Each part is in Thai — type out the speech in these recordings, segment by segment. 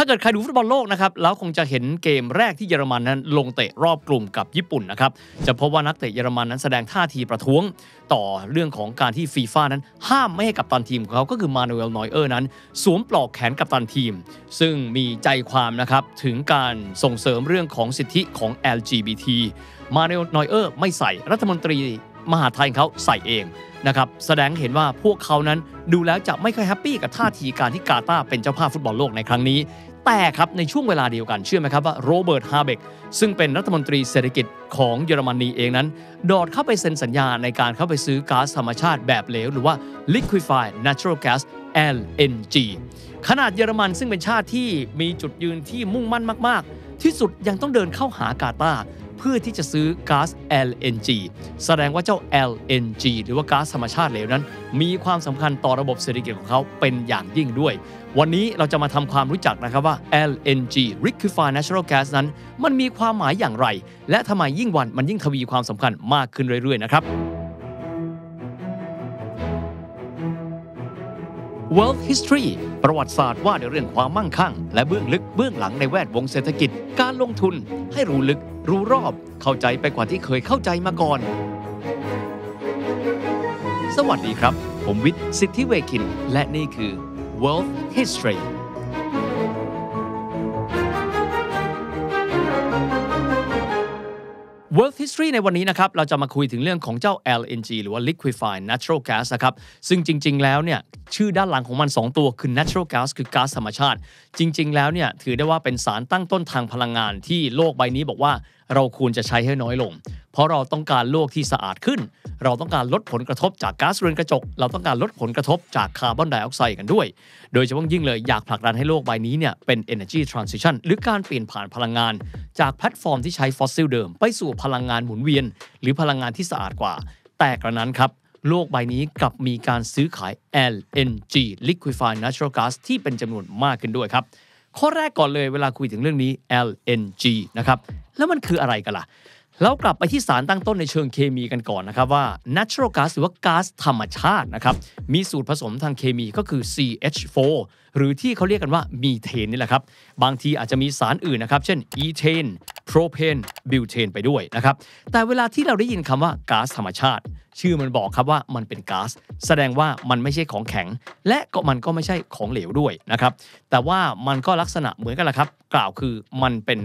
ถ้าเกิดใครดูฟุตบอลโลกนะครับแล้วคงจะเห็นเกมแรกที่เยอรมันนั้นลงเตะรอบกลุ่มกับญี่ปุ่นนะครับจะพบว่านักเตะเยอรมันนั้นแสดงท่าทีประท้วง ต่อเรื่องของการที่ฟีฟ่านั้นห้ามไม่ให้กับตันทีมของเขาก็คือมานูเอลนอยเออร์นั้นสวมปลอกแขนกับตันทีม ซึ่งมีใจความนะครับถึงการส่งเสริมเรื่องของสิทธิของ LGBT มานูเอลนอยเออร์ไม่ใส่รัฐมนตรีมหาไทยเขาใส่เองนะครับแสดงเห็นว่าพวกเขานั้นดูแล้วจะไม่ค่อยแฮปปี้กับท่าทีการที่กาตาเป็นเจ้าภาพฟุตบอลโลกในครั้งนี้แต่ครับในช่วงเวลาเดียวกันเชื่อไหมครับว่าโรเบิร์ตฮาเบกซึ่งเป็นรัฐมนตรีเศรษฐกิจของเยอรมนีเองนั้น ดอดเข้าไปเซ็นสัญญาในการเข้าไปซื้อก๊าซธรรมชาติแบบเหลว หรือว่า liquefied natural gas LNG ขนาดเยอรมันซึ่งเป็นชาติที่มีจุดยืนที่มุ่งมั่นมากๆ ที่สุดยังต้องเดินเข้าหากาตาเพื่อที่จะซื้อก๊าซ LNG แสดงว่าเจ้า LNG หรือว่าก๊าซธรรมชาติเหลวนั้น มีความสำคัญต่อระบบเศรษฐกิจของเขาเป็นอย่างยิ่งด้วย วันนี้เราจะมาทำความรู้จักนะครับว่า LNG Liquefied Natural Gas นั้น มันมีความหมายอย่างไร และทำไมยิ่งวันมันยิ่งทวีความสำคัญมากขึ้นเรื่อยๆนะครับ World History ประวัติศาสตร์ว่าในเรื่องความมั่งคั่ง และเบื้องลึกเบื้องหลังในแวดวงเศรษฐกิจการลงทุนให้รู้ลึก รู้รอบ เข้าใจไปกว่าที่เคยเข้าใจมาก่อน สวัสดีครับ ผมวิทย์สิทธิเวคิน และนี่คือ World History World History ในวันนี้นะครับ เราจะมาคุยถึงเรื่องของเจ้า LNG หรือว่า Liquefied Natural Gas นะครับ ซึ่งจริงๆ แล้วเนี่ย ชื่อด้านหลังของมัน 2 ตัวคือ Natural Gas คือก๊าซธรรมชาติ จริง ๆ แล้วเนี่ย ถือได้ว่าเป็นสารตั้งต้นทางพลังงานที่โลกใบนี้บอกว่าเราควรจะใช้ให้น้อยลง เพราะเราต้องการโลกที่สะอาดขึ้น เราต้องการลดผลกระทบจากก๊าซเรือนกระจก เราต้องการลดผลกระทบจากคาร์บอนไดออกไซด์กันด้วย โดยเฉพาะยิ่งเลยอยากผลักดันให้โลกใบนี้เนี่ยเป็น energy transition หรือการเปลี่ยนผ่านพลังงาน จากแพลตฟอร์มที่ใช้ฟอสซิลเดิมไปสู่พลังงานหมุนเวียน หรือพลังงานที่สะอาดกว่า แต่กระนั้นครับโลกใบนี้กลับมีการซื้อขาย LNG liquefied natural gas ที่เป็นจำนวนมากขึ้นด้วยครับ ข้อแรกก่อนเลยเวลาคุยถึงเรื่องนี้ LNG นะครับแล้วมันคืออะไรกันล่ะ เรากลับไปที่สารตั้งต้นในเชิงเคมีกันก่อนนะครับว่า natural gas หรือว่าก๊าซธรรมชาตินะครับ มีสูตรผสมทางเคมีก็คือ CH4 หรือที่เขาเรียกกันว่ามีเทนนี่แหละครับ บางทีอาจจะมีสารอื่นนะครับ เช่นอีเทนโพรเพนบิวเทนไปด้วยนะครับ แต่เวลาที่เราได้ยินคำว่าก๊าซธรรมชาติ ชื่อมันบอกครับว่ามันเป็นก๊าซแสดงว่ามันไม่ใช่ของแข็งและก็มันก็ไม่ใช่ของเหลวด้วยนะครับแต่ว่ามันก็ลักษณะเหมือนกันแหละครับกล่าวคือมันเป็น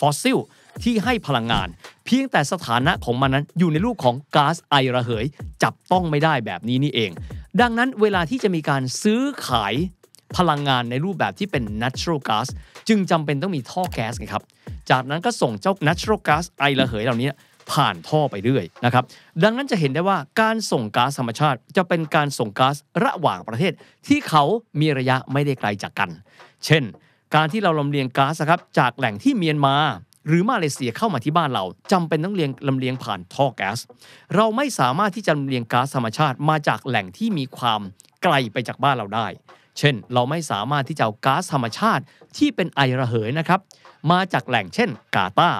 ฟอสซิลที่ให้พลังงาน เพียงแต่สถานะของมันนั้นอยู่ในรูปของก๊าซไอระเหย จับต้องไม่ได้แบบนี้นี่เอง ดังนั้นเวลาที่จะมีการซื้อขาย พลังงานในรูปแบบที่เป็น natural gas จึงจำเป็นต้องมีท่อแก๊สไงครับจากนั้นก็ส่งเจ้า natural gas ไอระเหยเหล่านี้ผ่านท่อไปเรื่อยนะครับดังนั้นจะเห็นได้ว่าการส่งก๊าซธรรมชาติ จะเป็นการส่งก๊าซระหว่างประเทศ ที่เขามีระยะไม่ได้ไกลจากกัน เช่น การที่เราลำเลียงก๊าซครับจากแหล่งที่เมียนมาหรือมาเลเซียเข้ามาที่บ้านเราจำเป็นต้องเลียงลำเลียงผ่านท่อแก๊ส เราไม่สามารถที่จะลำเลียงก๊าซธรรมชาติ มาจากแหล่งที่มีความไกลไปจากบ้านเราได้ เช่น เราไม่สามารถที่จะเอาก๊าซธรรมชาติที่เป็นไอระเหยนะครับ มาจากแหล่ง เช่น กาตา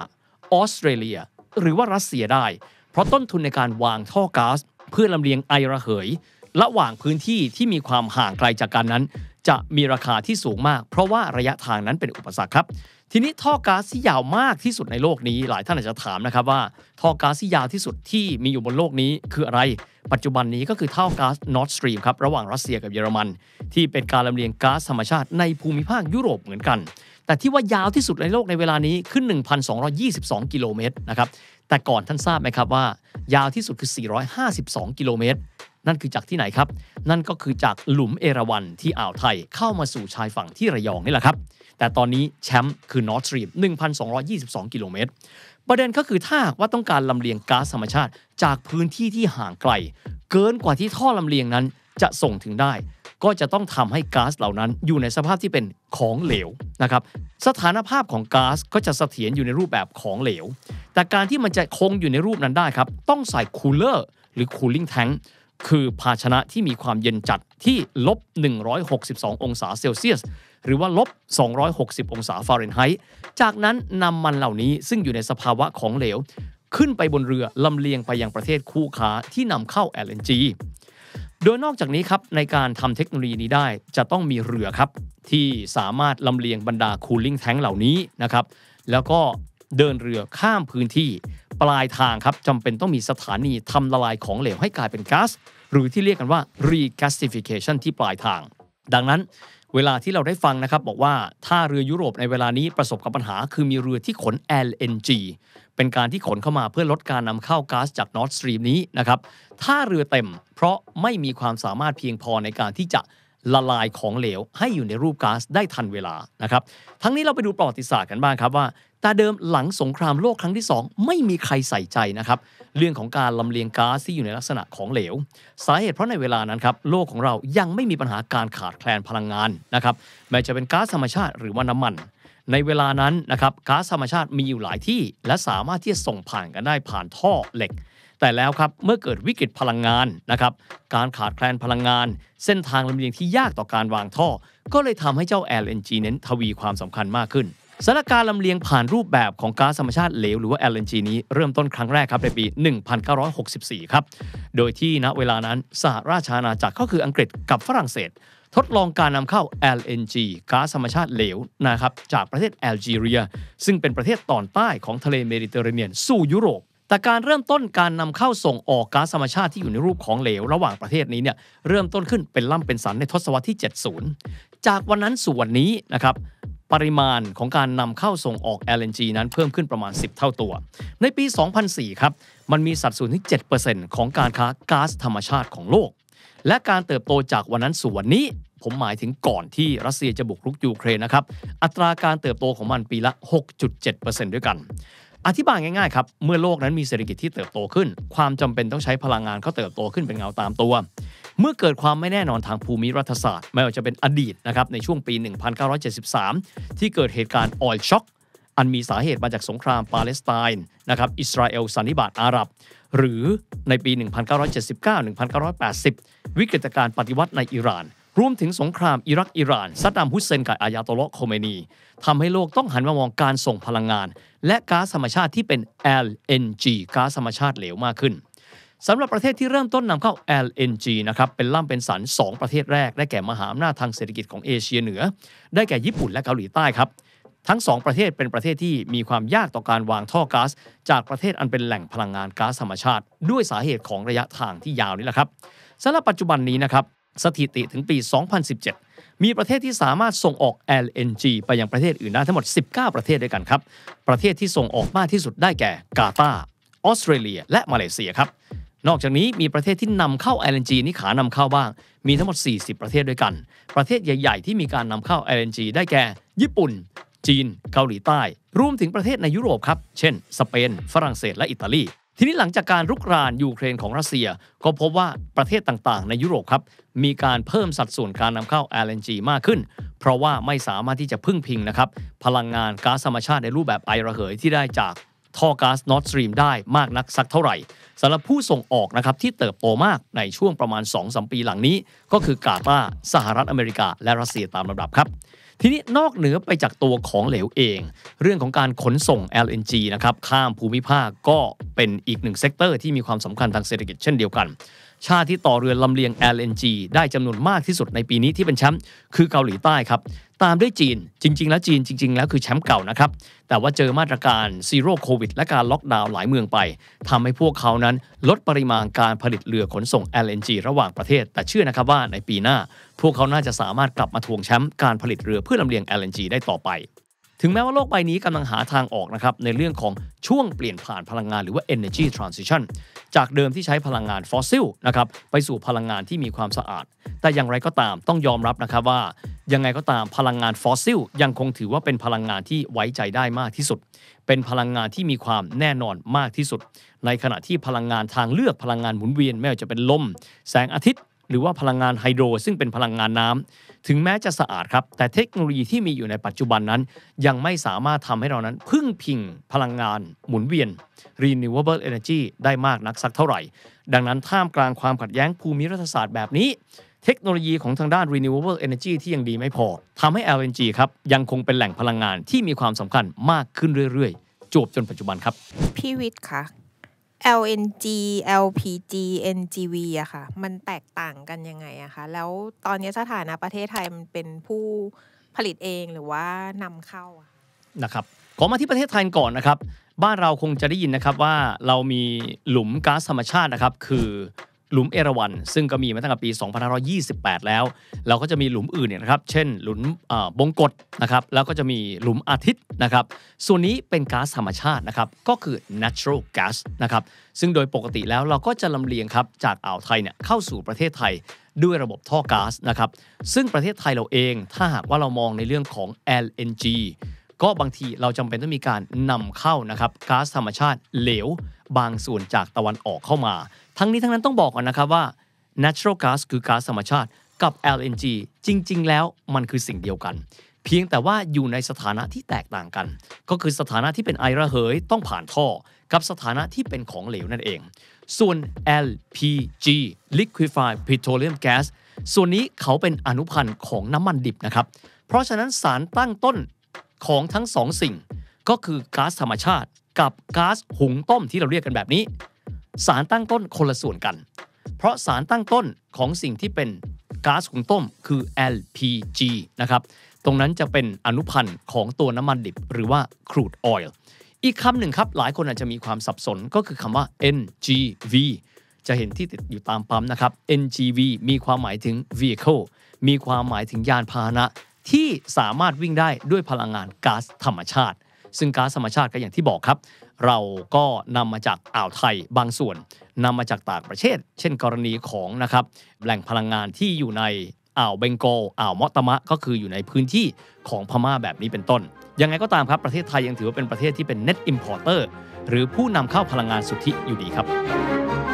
ออสเตรเลีย หรือว่ารัสเซียได้ เพราะต้นทุนในการวางท่อก๊าซเพื่อลำเลียงไอระเหย ระหว่างพื้นที่ที่มีความห่างไกลจากกันนั้น จะมีราคาที่สูงมาก เพราะว่าระยะทางนั้นเป็นอุปสรรคครับทีนี้ท่อก๊าซที่ยาวมากที่สุดในโลกนี้ หลายท่านอาจจะถามนะครับว่า ท่อก๊าซที่ยาวที่สุดที่มีอยู่บนโลกนี้คืออะไร ปัจจุบันนี้ก็คือท่อก๊าซนอร์ดสตรีมครับ ระหว่างรัสเซียกับเยอรมัน ที่เป็นการลำเลียงก๊าซธรรมชาติในภูมิภาคยุโรปเหมือนกัน แต่ที่ว่ายาวที่สุดในโลกในเวลานี้ขึ้น 1,222กิโลเมตรนะครับแต่ก่อนท่านทราบไหมครับว่า ยาวที่สุดคือ 452กิโลเมตรนั่นคือจากที่ไหนครับ นั่นก็คือจากหลุมเอราวันที่อ่าวไทย เข้ามาสู่ชายฝั่งที่ระยองนี่แหละครับ แต่ตอนนี้แชมป์คือนอร์ทสรีม1,222กิโลเมตร ประเด็นก็คือถ้าว่าต้องการลำเลียงก๊าซธรรมชาติจากพื้นที่ที่ห่างไกล เกินกว่าที่ท่อลำเลียงนั้นจะส่งถึงได้ ก็จะต้องทำให้ก๊าซเหล่านั้นอยู่ในสภาพที่เป็นของเหลวนะครับ สถานภาพของก๊าซก็จะเสถียรอยู่ในรูปแบบของเหลว แต่การที่มันจะคงอยู่ในรูปนั้นได้ครับ ต้องใส่คูลเลอร์หรือคูลิ่งแทงคือภาชนะที่มีความเย็นจัดที่ลบ 162 องศาเซลเซียส หรือว่าลบ 260 องศาฟาเรนไฮต์ จากนั้นนำมันเหล่านี้ซึ่งอยู่ในสภาวะของเหลว ขึ้นไปบนเรือลำเลียงไปยังประเทศคู่ค้าที่นำเข้า LNG โดยนอกจากนี้ครับในการทำเทคโนโลยีนี้ได้จะต้องมีเรือครับ ที่สามารถลำเลียงบรรดาคูลิ่งแท้งเหล่านี้นะครับ แล้วก็เดินเรือข้ามพื้นที่ปลายทางครับจำเป็นต้องมีสถานีทำละลายของเหลวให้กลายเป็นก๊าซหรือที่เรียกกันว่า regasification ที่ปลายทาง ดังนั้น เวลาที่เราได้ฟังนะครับบอกว่า ถ้าเรือยุโรปในเวลานี้ประสบกับปัญหาคือมีเรือที่ขน LNG เป็นการที่ขนเข้ามาเพื่อลดการนำเข้าก๊าซจากนอร์สตรีมนี้นะครับ ถ้าเรือเต็มเพราะไม่มีความสามารถเพียงพอในการที่จะละลายของเหลว ให้อยู่ในรูปก๊าซได้ทันเวลานะครับทั้งนี้เราไปดูประวัติศาสตร์กันบ้างครับว่าแต่เดิมหลังสงครามโลกครั้งที่ 2 ไม่มีใครใส่ใจนะครับเรื่องของการลำเลียงก๊าซที่อยู่ในลักษณะของเหลว สาเหตุเพราะในเวลานั้นครับโลกของเรายังไม่มีปัญหาการขาดแคลนพลังงานนะครับแม้จะเป็นก๊าซธรรมชาติหรือว่าน้ำมัน ในเวลานั้นนะครับก๊าซธรรมชาติมีอยู่หลายที่ และสามารถที่จะส่งผ่านกันได้ผ่านท่อเหล็ก แต่แล้วครับเมื่อเกิดวิกฤตพลังงานนะครับการขาดแคลนพลังงาน เส้นทางลำเลียงที่ยากต่อการวางท่อ ก็เลยทำให้เจ้า LNG เน้นทวีความสำคัญมากขึ้นสถานการณ์ลำเลียงผ่านรูปแบบของก๊าซธรรมชาติเหลวหรือว่า LNG นี้เริ่มต้นครั้งแรกครับในปี 1964 ครับ โดยที่ณเวลานั้น สหราชอาณาจักรก็คืออังกฤษกับฝรั่งเศส ทดลองการนำเข้า LNG ก๊าซธรรมชาติเหลวนะครับ จากประเทศแอลจีเรีย ซึ่งเป็นประเทศตอนใต้ของทะเลเมดิเตอร์เรเนียน สู่ยุโรป แต่การเริ่มต้นการนำเข้าส่งออกก๊าซธรรมชาติที่อยู่ในรูปของเหลว ระหว่างประเทศนี้เนี่ยเริ่มต้นขึ้นเป็นล่ำเป็นสันในทศวรรษที่ 70 จากวันนั้นสู่วันนี้นะครับปริมาณของการนำเข้าส่งออก LNG นั้นเพิ่มขึ้นประมาณ 10 เท่าตัว ในปี 2004 ครับ มันมีสัดส่วนที่ 7%ของการค้าก๊าซธรรมชาติของโลก และการเติบโตจากวันนั้นสู่วันนี้ ผมหมายถึงก่อนที่รัสเซียจะบุกรุกยูเครนนะครับ อัตราการเติบโตของมันปีละ 6.7%ด้วยกัน อธิบายง่ายๆ ครับ เมื่อโลกนั้นมีเศรษฐกิจที่เติบโตขึ้น ความจำเป็นต้องใช้พลังงานก็เติบโตขึ้นเป็นเงาตามตัวเมื่อเกิดความไม่แน่นอนทางภูมิรัฐศาสตร์ ไม่ว่าจะเป็นอดีตนะครับในช่วงปี 1973 ที่เกิดเหตุการณ์ออยช็อกอันมีสาเหตุมาจากสงครามปาเลสไตน์นะครับอิสราเอล สันนิบาตอาหรับ หรือในปี 1979-1980 วิกฤตการปฏิวัติในอิหร่าน รวมถึงสงครามอิรัก อิหร่านซัดดัมฮุสเซนกับอายาตโลโคเมนีทำให้โลกต้องหันมามองการส่งพลังงาน และก๊าซธรรมชาติที่เป็น LNG ก๊าซธรรมชาติเหลวมากขึ้นสำหรับประเทศที่เริ่มต้นนำเข้า LNG นะครับเป็นล่ำเป็นสัน 2 ประเทศแรก ได้แก่มหาอำนาจทางเศรษฐกิจของเอเชียเหนือ ได้แก่ญี่ปุ่นและเกาหลีใต้ ครับ ทั้ง 2 ประเทศเป็นประเทศที่มีความยากต่อการวางท่อก๊าซจากประเทศอันเป็นแหล่งพลังงานก๊าซธรรมชาติด้วยสาเหตุของระยะทางที่ยาวนี่แหละครับสำหรับปัจจุบันนี้นะครับสถิติถึงปี 2017 มีประเทศที่สามารถส่งออก LNG ไปยังประเทศอื่นได้ทั้งหมด 19 ประเทศด้วยกันครับ ประเทศที่ส่งออกมากที่สุดได้แก่กาตาร์ออสเตรเลียและมาเลเซียครับนอกจากนี้มีประเทศที่นำเข้า LNG นี่ขานำเข้าบ้าง มีทั้งหมด 40 ประเทศด้วยกัน ประเทศใหญ่ๆ ที่มีการนำเข้า LNG ได้แก่ ญี่ปุ่น จีน เกาหลีใต้รวมถึงประเทศในยุโรปครับ เช่นสเปน ฝรั่งเศสและอิตาลี ทีนี้หลังจากการรุกรานยูเครนของรัสเซีย ก็พบว่าประเทศต่างๆ ในยุโรปครับมีการเพิ่มสัดส่วนการนำเข้า LNG มากขึ้น เพราะว่าไม่สามารถที่จะพึ่งพิงนะครับพลังงานก๊าซธรรมชาติในรูปแบบไอระเหยที่ได้จากท่อก๊าซนอตสตรีมได้มากนักสักเท่าไหร่สำหรับผู้ส่งออกนะครับที่เติบโตมากในช่วงประมาณ2สมปีหลังนี้ ก็คือกาตาร์สหรัฐอเมริกาและรัสเซียตามลำดับครับ ทีนี้นอกเหนือไปจากตัวของเหลวเอง เรื่องของการขนส่ง LNG นะครับ ข้ามภูมิภาคก็เป็นอีกหนึ่งเซกเตอร์ ที่มีความสำคัญทางเศรษฐกิจเช่นเดียวกัน ชาติที่ต่อเรือลำเลียง LNG ได้จำนวนมากที่สุดในปีนี้ที่เป็นแชมป์คือเกาหลีใต้ครับตามด้วยจีนจริง ๆ แล้วจีน จริง ๆ แล้วคือแชมป์เก่านะครับ แต่ว่าเจอมาตรการซีโร่โควิดและการล็อกดาวน์หลายเมืองไป ทำให้พวกเขานั้นลดปริมาณการผลิตเรือขนส่ง LNG ระหว่างประเทศ แต่เชื่อนะครับว่าในปีหน้าพวกเขาน่าจะสามารถกลับมาทวงแชมป์การผลิตเรือเพื่อลำเลียง LNG ได้ต่อไป ถึงแม้ว่าโลกใบนี้กำลังหาทางออกนะครับในเรื่องของช่วงเปลี่ยนผ่านพลังงานหรือว่า energy transition จากเดิมที่ใช้พลังงานฟอสซิลนะครับไปสู่พลังงานที่มีความสะอาด แต่อย่างไรก็ตามต้องยอมรับนะครับว่ายังไงก็ตามพลังงานฟอสซิลยังคงถือว่าเป็นพลังงานที่ไว้ใจได้มากที่สุด เป็นพลังงานที่มีความแน่นอนมากที่สุด ในขณะที่พลังงานทางเลือกพลังงานหมุนเวียนไม่ว่าจะเป็นลมแสงอาทิตย์ หรือว่าพลังงานไฮโดรซึ่งเป็นพลังงานน้ำ ถึงแม้จะสะอาดครับ แต่เทคโนโลยีที่มีอยู่ในปัจจุบันนั้น ยังไม่สามารถทำให้เรานั้นพึ่งพิง พลังงานหมุนเวียน renewable energy ได้มากนักสักเท่าไหร่ ดังนั้นท่ามกลางความขัดแย้งภูมิรัฐศาสตร์แบบนี้เทคโนโลยีของทางด้าน renewable energy ที่ยังดีไม่พอทำให้ LNG ครับ ยังคงเป็นแหล่งพลังงานที่มีความสำคัญมากขึ้นเรื่อยๆจวบจนปัจจุบันครับ พี่วิทย์ค่ะ LNG LPG NGV อะค่ะ มันแตกต่างกันยังไงอะคะแล้วตอนนี้ สถานะประเทศไทย มันเป็นผู้ผลิตเองหรือว่านำเข้าะนะครับ ขอมาที่ประเทศไทยก่อนนะครับบ้านเราคงจะได้ยินนะครับว่าเรามีหลุมก๊าซธรรมชาตินะครับคือหลุมเอราวันซึ่งก็มีมาตั้งแต่ปี 2528 แล้ว เราก็จะมีหลุมอื่นเนี่ยนะครับ เช่นหลุมบงกฎนะครับแล้วก็จะมีหลุมอาทิตย์นะครับส่วนนี้เป็นก๊าซธรรมชาตินะครับก็คือ natural gas นะครับซึ่งโดยปกติแล้วเราก็จะลำเลียงครับจากอ่าวไทยเนี่ยเข้าสู่ประเทศไทยด้วยระบบท่อก๊าซนะครับซึ่งประเทศไทยเราเองถ้าหากว่าเรามองในเรื่องของ LNG ก็บางทีเราจำเป็นต้องมีการนำเข้านะครับก๊าซธรรมชาติเหลวบางส่วนจากตะวันออกเข้ามา ทั้งนี้ทั้งนั้นต้องบอกก่อนนะครับว่า natural gas คือก๊าซธรรมชาติกับ LNG จริงๆ แล้วมันคือสิ่งเดียวกัน เพียงแต่ว่าอยู่ในสถานะที่แตกต่างกัน ก็คือสถานะที่เป็นไอระเหยต้องผ่านท่อกับสถานะที่เป็นของเหลวนั่นเอง ส่วน LPG liquefied petroleum gas ส่วนนี้เขาเป็นอนุพันธ์ของน้ำมันดิบนะครับ เพราะฉะนั้นสารตั้งต้นของทั้งสองสิ่ง ก็คือก๊าซธรรมชาติกับก๊าซหุงต้มที่เราเรียกกันแบบนี้ สารตั้งต้นคนละส่วนกันเพราะสารตั้งต้นของสิ่งที่เป็นก๊าซหุงต้มคือ LPG นะครับ ตรงนั้นจะเป็นอนุพันธ์ของตัวน้ำมันดิบหรือว่า Crude Oil อีกคำหนึ่งครับ หลายคนอาจจะมีความสับสนก็คือคำว่า NGV จะเห็นที่ติดอยู่ตามปั๊มนะครับ NGV มีความหมายถึง vehicle มีความหมายถึงยานพาหนะที่สามารถวิ่งได้ด้วยพลังงานก๊าซธรรมชาติซึ่งก๊าซธรรมชาติก็อย่างที่บอกครับ เราก็นำมาจากอ่าวไทยบางส่วน นำมาจากต่างประเทศเช่นกรณีของนะครับแหล่งพลังงานที่อยู่ในอ่าวเบงกอลอ่าวมอตมะ ก็คืออยู่ในพื้นที่ของพม่าแบบนี้เป็นต้น ยังไงก็ตามครับประเทศไทยยังถือว่าเป็นประเทศที่เป็น net importer หรือผู้นำเข้าพลังงานสุทธิอยู่ดีครับ